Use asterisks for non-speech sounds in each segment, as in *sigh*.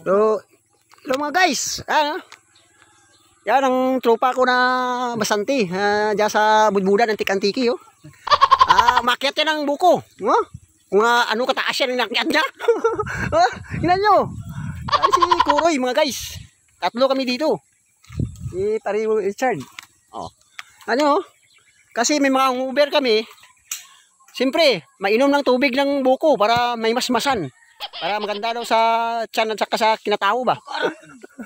So, hello mga guys. ah, Yan ang tropa ko na basanti. Uh, ah, Diyan sa budbudan, antik-antiki. Oh. Ah, makiat yan ang buko. No? Kung uh, ano kataas yan, nakiat niya. *laughs* ah, ilan nyo? Yan si Kuroy mga guys. Tatlo kami dito. Si Pari Richard. Oh. Ano? Kasi may mga uber kami. Siyempre, mainom ng tubig ng buko para may masmasan. Para maganda daw sa tiyan at saka kinatao ba?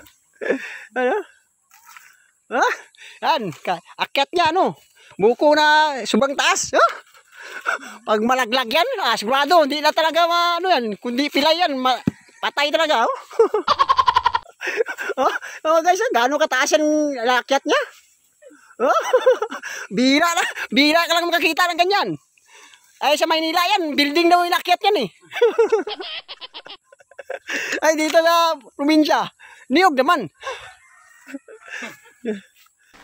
*laughs* ano? Ha? Ah, yan, akyat niya ano. Buko na subang taas. Ha? Pag malaglag yan, ah, hindi na talaga ma, ano yan, kundi pilay yan, ma, patay talaga. Oh. *laughs* oh, oh guys, ah, gaano kataas yan lakyat niya? Oh, *laughs* bira na, bira ka lang makakita ng ganyan. Ay, sa Maynila yan. Building daw inakyat yan eh. *laughs* Ay, dito na probinsya. Niyog naman.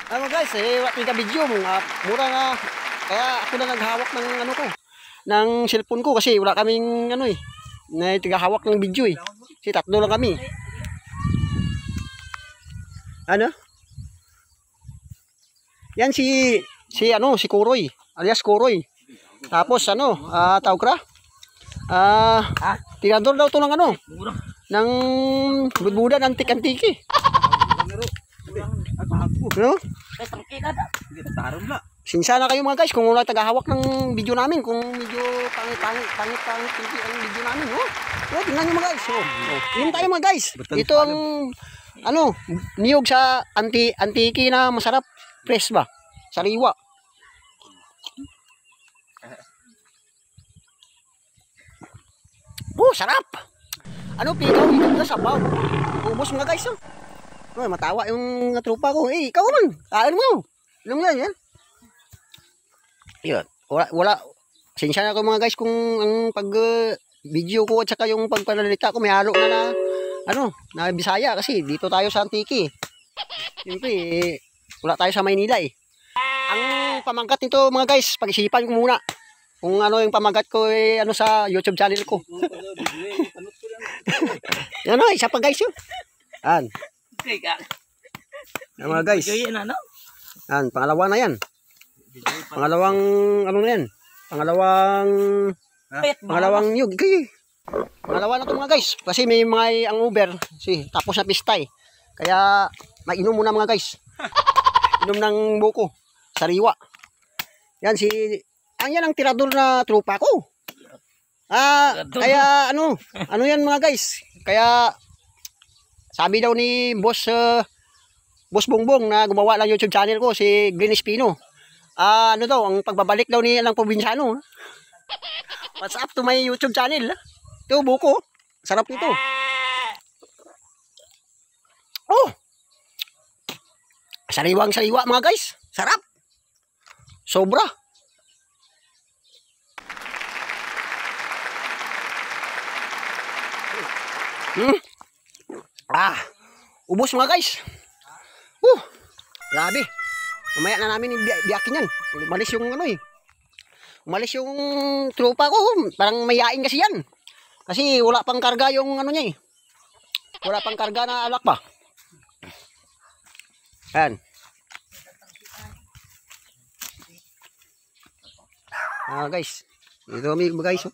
ano guys, eh, wati ka video mo. Uh, mura nga. Kaya ako na naghawak ng ano ko. Ng cellphone ko kasi wala kaming ano eh. Na tigahawak ng video eh. Kasi tatlo lang kami. Ano? Yan si si ano, si Kuroy. Alias Kuroy. Tapos ano, ah, taukra? Ah, ah? tirador daw to ng ano? Mura. Ng budbuda ng tikantiki. Ano? Sinsana kayo mga guys kung wala tagahawak ng video namin kung medyo pangit pangit pangit ang video namin no? Oh, tingnan niyo mga guys. Oh. oh. Yun tayo mga guys. Ito ang ano, niyog sa anti antiki na masarap. Fresh ba? Sariwa. Oh, sarap! Ano, pigaw, hinog na sabaw. Ubus mga guys, oh. Oh, matawa yung tropa ko. Eh, ikaw man, kain mo. Alam nga yan. Yun, wala, wala. Sinsya na ako mga guys kung ang pag uh, video ko at saka yung pagpanalita ko, may halo na na, ano, na Bisaya kasi dito tayo sa Antique. Eh. Siyempre, eh, wala tayo sa Maynila eh. Ang pamangkat nito mga guys, pag-isipan ko muna. Kung ano yung pamagat ko eh, ano sa YouTube channel ko. *laughs* Yan o, isa pa guys yun. Yan. Yan mga guys. Yan, pangalawa na yan. Pangalawang ano na yan? Pangalawang pangalawang yug. Kaya. Pangalawa na to mga guys. Kasi may mga ang Uber. Si, tapos na pistay. Eh. Kaya mainom muna mga guys. *laughs* Inom ng buko. Sariwa. Yan si ang ah, yan ang tirador na tropa ko. Ah, kaya ano, ano yan mga guys? Kaya sabi daw ni boss uh, boss Bongbong na gumawa lang YouTube channel ko si Green Espino. Ah, ano daw ang pagbabalik daw ni Alang Probinsyano. Ah. What's up to my YouTube channel? Ito buko. Sarap nito. Oh. Sariwang sariwa mga guys. Sarap. Sobra. Hmm. Ah, ubos mga guys. Uh, grabe. Mamaya na namin ibiyakin yan. Umalis yung ano eh. Umalis yung tropa ko. Parang mayain kasi yan. Kasi wala pang karga yung ano niya eh. Wala pang karga na alak pa. Ayan. Ah guys. Ito kami guys. Oh.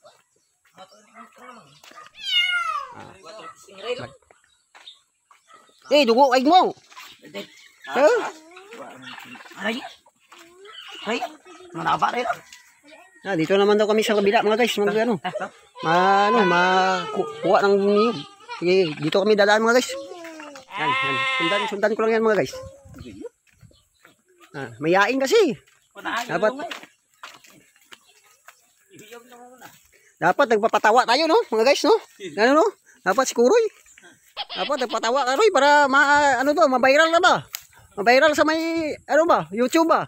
Ah. Eh, dugo kay mo. Ha? Aray. Aray. Manapa rin. dito naman daw kami sa kabila mga guys. Mga ano, ah, ah. ano. Ma, ano, makuha ng niyog. Sige, dito kami dadaan mga guys. Yan, yan. Sundan, sundan ko lang yan mga guys. Ah, mayain kasi. Dapat. Dapat nagpapatawa tayo no, mga guys no. Ano no? Apa siguro eh. Apat, patawa ka para ma, ano to, mabiral na ba? Mabiral sa may, ano ba, YouTube ba?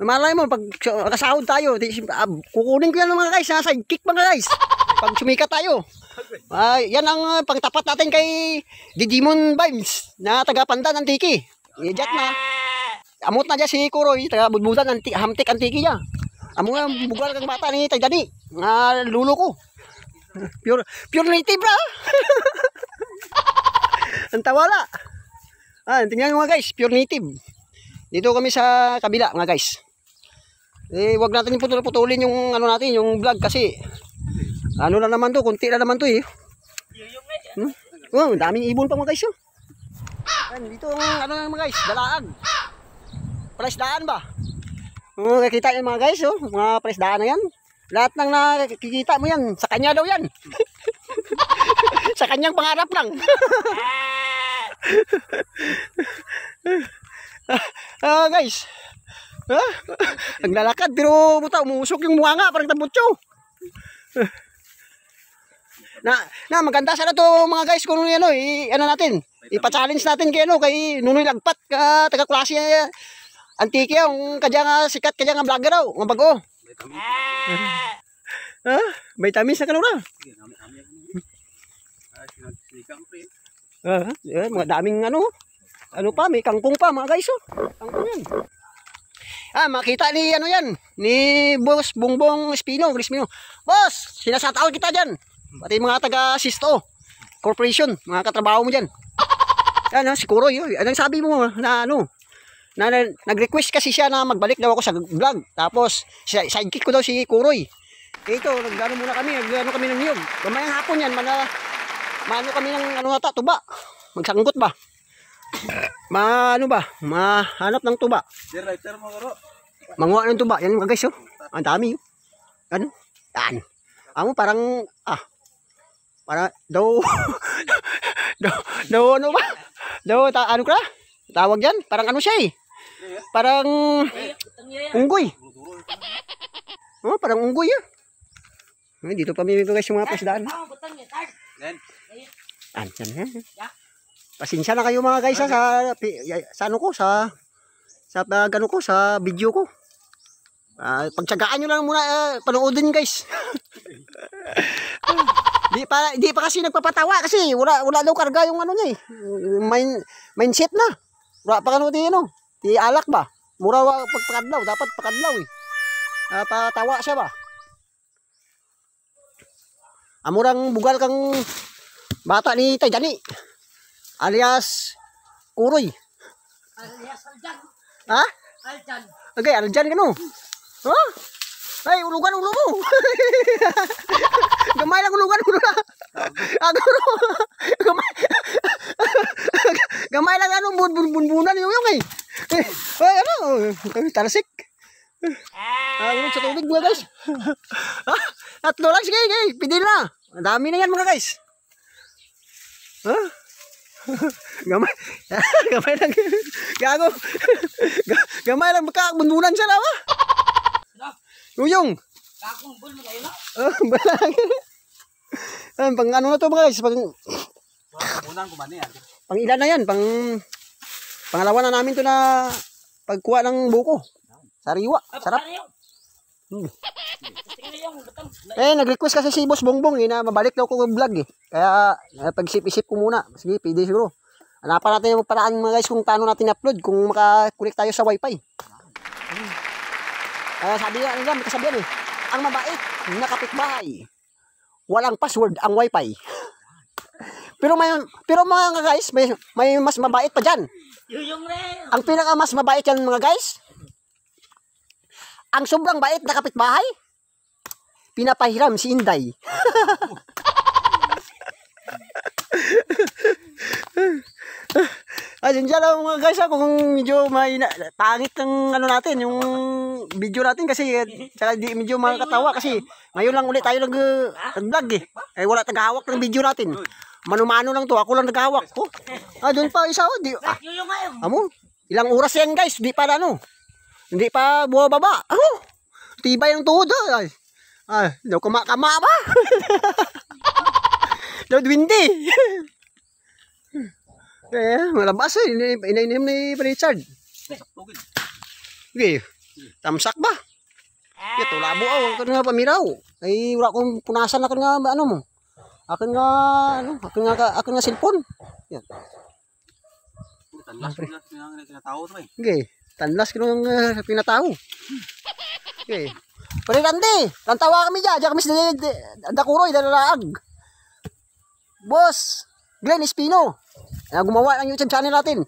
Malay mo, pag kasahod tayo, ah, kukunin ko yan mga guys, ha? kick mga guys. Pag sumika tayo. Uh, yan ang ah, pagtapat natin kay Digimon Vibes na taga-panda ng Tiki. Ijat na. Amot na dyan si Kuroy, taga-budbudan ng hamtik ang Tiki niya. Amo nga, bugal kang bata ni Taydani. Nga, lulo ko. Pure, pure native, brah. *laughs* ang tawala. Ah, tingnan nyo mga guys, pure native. Dito kami sa kabila mga guys. Eh, wag natin putulin yung ano natin, yung vlog kasi ano na naman to, konti na naman to eh. Hmm? Oh, daming ibon pa mga guys. Oh. Ayan, dito ang ano mga guys, dalaan. Price daan ba? Oh, nakikita yan mga guys, oh, mga price daan na yan. Lahat ng nakikita mo yan, sa kanya daw yan. *laughs* Sa kanyang pangarap lang. *laughs* ah, uh, guys. Ha? Ah, naglalakad pero buta umusok yung mukha nga parang tabutso. na na maganda sana to mga guys kung ano i eh, ano natin ipa-challenge natin kay ano kay Nunoy Lagpat ka taga klase eh, antike eh, ang kadya nga sikat kadya nga vlogger raw oh, ng bago. Ha? Ah, may tamis na kanura. Kangkong Ah, Uh, mga daming ano. Ano pa, may kangkong pa mga guys. Oh. Kangkong yan. Ah, makita ni ano yan, ni Boss Bongbong Espino, Crispino. Boss, sinasataw kita diyan. Pati mga taga Sisto Corporation, mga katrabaho mo diyan. Yan, ah, si Kuroy. Oh. Anong sabi mo ah, na ano? Na, na, nag-request kasi siya na magbalik daw ako sa vlog. Tapos, sidekick ko daw si Kuroy. Ito, nagdano muna kami, nagdano kami ng niyog. Mamayang hapon yan, mga Maano kami ng ano ata, tuba. Magsanggot ba? Maano ano ba? Mahanap ng tuba. Director mo karo. Manguha ng tuba. Yan mga guys, oh. Ang dami, oh. Ano? Yan. Amo parang ah. Para daw *laughs* daw, daw ano ba? Daw ta, ano ka? Tawag yan? Parang ano siya eh? Parang unggoy. Oh, parang unggoy ah. Eh, dito pa may guys yung mga pasdaan. Yan. Andiyan eh. Yeah. Pasensya na kayo mga guys sa, sa ano ko sa sa uh, ah, gano ko sa video ko. Uh, ah, pagtiyagaan niyo lang muna uh, panoodin guys. *laughs* di pa di pa kasi nagpapatawa kasi wala wala daw karga yung ano niya eh. Mind mindset na. Wala pa kanu di ano. Di alak ba? Mura wa pagpakadlaw, dapat pakadlaw eh. Uh, patawa siya ba? Amurang bugal kang Bata ni Tajani. Alias Kuroy. Alias Aljan. Ha? Aljan. Okay, Aljan kan no? Ha? Huh? ulukan ulugan ulo mo. Gamay lang ulugan ulo na. Agro. Gamay. Gamay lang ano bun bun bunan yung yung eh. eh ano? Kami tarasik. Ah, ini sa tubig guys. ah, lang sige, guys. Pidil lah Ang dami na yan mga guys. Ha? Huh? gamay. gamay lang. Gago. gamay lang baka bundunan siya na ba? Uyong. mo kayo na. Oh, balang. Ang pang ano na to mga guys, pang Unang kumani yan. Pang ilan na yan, pang pangalawa na namin to na pagkuha ng buko. Sariwa. Sarap. Hmm. *laughs* Eh, nag-request kasi si Boss Bongbong eh, na mabalik daw ko ng vlog eh. Kaya, eh, pag isip ko muna. Sige, pwede siguro. Hanapan natin yung paraan mga guys kung paano natin upload, kung makakulik tayo sa wifi. Hmm. Kaya sabi nga nila, ano may kasabihan eh. Ang mabait na Walang password ang wifi. *laughs* pero may pero mga guys, may may mas mabait pa diyan. Yung yung Ang pinaka mas mabait yan mga guys, ang sobrang bait na kapitbahay, pinapahiram si Inday. As *laughs* dyan lang mga guys, ha, kung medyo may pangit ng ano natin, yung video natin kasi, eh, tsaka di, medyo makakatawa kasi ngayon lang ulit tayo lang nag-vlog eh. Eh, wala tagahawak ng video natin. Manumano lang to, ako lang naghahawak. Oh. Ah, doon pa isa, oh. Di, ah, amo, ilang oras yan guys, di pa na ano. Hindi pa bumababa. Oh, tibay ng tuhod. Oh. Ay, ay daw kumakama pa. daw dwindi. eh, malabas eh. Inainim ni Richard. Okay. Tamsak ba? Ya, tulabo ako. Ah. Oh. Kano nga pamiraw. Ay, wala kong punasan ako nga ano mo. Akin nga, ano, akin nga, akin nga cellphone. Yan. Tanlas ko na, kinatawad mo eh. Okay. Tanlas ko nung uh, pinatao. Okay. Pwede randi. Tantawa kami dyan. Diyan kami sa dakuroy, dalalaag. Boss, Glenn Espino. Na gumawa ng YouTube channel natin.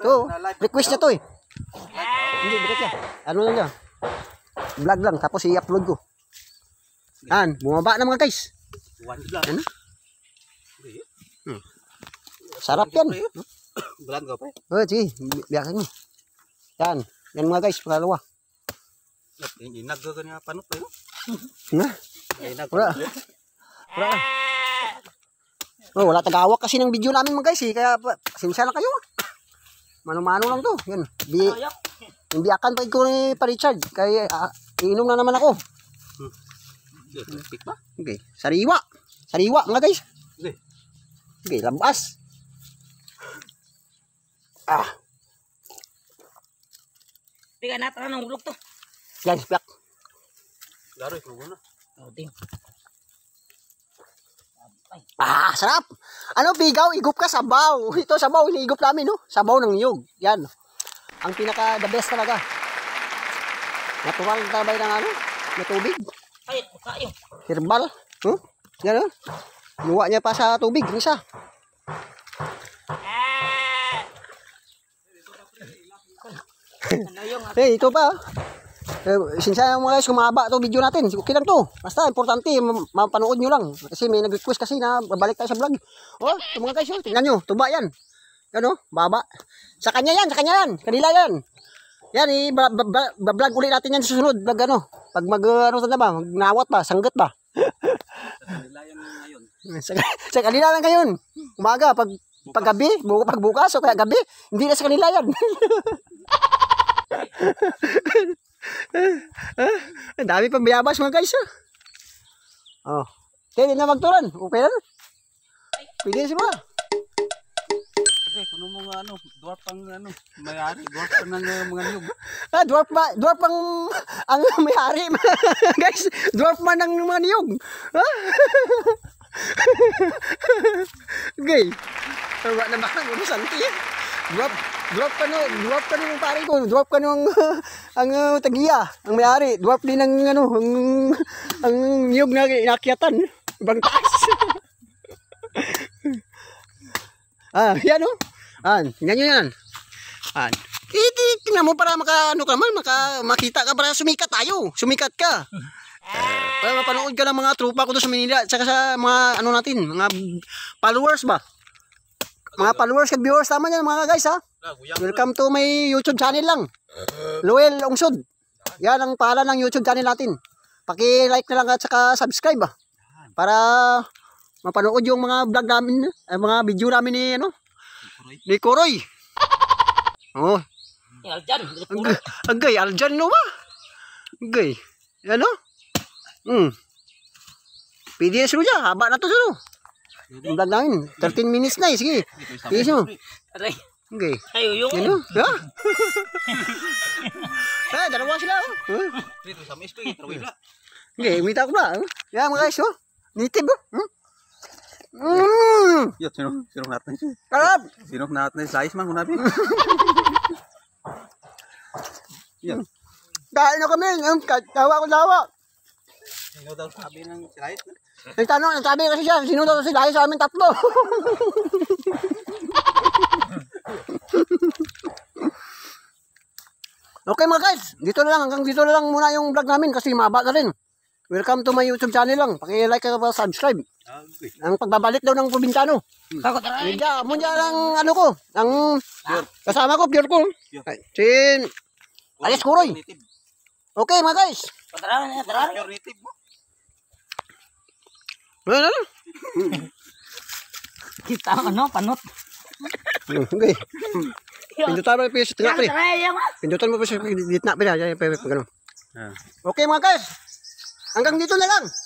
So, request niya to eh. Hindi, bigat niya. Ano lang niya? Vlog lang, tapos i-upload ko. Yan, bumaba na mga guys. Ano? Hmm. Sarap yan. Vlog ka pa eh. Oh, sige, biyakin mo. Yan. Yan mga guys, pangalawa. Hindi naggagan nga panot eh. na yun. Na? Wala. Wala. Oh, wala tagawak kasi ng video namin mga guys eh. Kaya sinsya na kayo ah. Mano-mano lang to. Yan. Bi Imbiakan pa ko ni pa Richard. Kaya uh, iinom na naman ako. Okay. Sariwa. Sariwa mga guys. Okay, labas. Ah. Tiga natin na ng ulog to. Lunch block. Laro, ikaw na. Oh, ting. Ah, sarap! Ano, bigaw, igup ka, sabaw. *laughs* Ito, sabaw, iniigup namin, no? Oh. Sabaw ng niyog. Yan. Ang pinaka, the best talaga. Natural tabay ng ano? Matubig. Ay, kayo. Herbal. Hmm? Yan, no? Oh. Luwa niya pa sa tubig, isa. Hey, ito pa. Oh. Eh, sinasabi mo guys, kumaba to video natin. Okay lang to. Basta, importante, mapanood niyo lang. Kasi may nag-request kasi na babalik tayo sa vlog. Oh, ito mga guys, oh, tingnan nyo. Tuba yan. Ano, baba. Sa kanya yan, sa kanya yan. Kanila yan. Yan, eh, vlog ulit natin yan susunod. Vlog ano. Pag mag, uh, ano sa ba, magnawat ba, sanggat ba. *laughs* sa kanila yan ngayon. *laughs* sa, kanila lang ngayon. Umaga, pag Paggabi, pag bukas o kaya gabi, hindi na sa kanila yan. *laughs* *laughs* Ang dami pang bayabas mga guys. Ah. Oh. Tayo na magturan. Okay na. Pwede na siguro. Okay, kuno mo nga ano, dwarf pang ano, mayari, dwarf pang ng ano, mga nyug. Ah, dwarf ba, dwarf pang ang mayari. *laughs* guys, dwarf man ng mga nyug. Ah. *laughs* okay. Tawa na ba? Ano santi? Drop, drop ka no, drop ka nung pare ko, drop ka nung *laughs* ang uh, tagiya, ang may-ari, drop din ang ano, ang, ang niyog na inakyatan, ibang taas. *laughs* ah, yan no? Oh. An, tingnan yan. An. Eh, tingnan mo para maka, ano ka man, maka, makita ka para sumikat tayo, sumikat ka. Uh, para mapanood ka ng mga tropa ko doon sa Manila, tsaka sa mga, ano natin, mga followers ba? Mga followers and viewers, tama yan mga guys ha. Welcome to my YouTube channel lang. Luel Ungsod. Yan ang pahala ng YouTube channel natin. Paki-like na lang at saka subscribe ah. Para mapanood yung mga vlog namin, eh, mga video namin ni ano? Ni Koroy Oh. Aljan. Ang Aljan no ba? Gay. Ano? Hmm. PDS mo dyan, haba na to dyan ang vlog 13 minutes na eh. Sige. Tiis mo. Aray. Okay. Ay, yung. Ano? Oh. Ha? *laughs* Eh, dalawa sila. Oh. Dito sa mes eh. pigi, trawid la. Okay, umita ko ba? Yeah, oh? mga guys, oh. Nitib, oh. Hmm? Mm. Yo, sino sino natin? Karab. Sino natin size man kunabi. Yo. Dahil na kami, hmm, ang tawa ko lawa. Sino daw sabi ng size? Nagtanong, nagsabi kasi siya, sino daw si sa amin tatlo. *laughs* okay mga guys, dito na lang, hanggang dito na lang muna yung vlog namin kasi maba na rin. Welcome to my YouTube channel lang. Paki-like ka at subscribe. Ang pagbabalik daw ng probinsyano. Takot rin. Medya, munya lang ano ko, ang kasama ko, pure ko. Si Alice Kuroy. Okay mga guys. Tara, tara. Pure native mo. Wala *laughs* Kita ano, panot. Okay. Hmm, Pindutan mo pa sa tingap pre. Pindutan mo pa sa gitna pre. Ayan, ah, ano. ah. Okay mga guys. Hanggang dito na lang.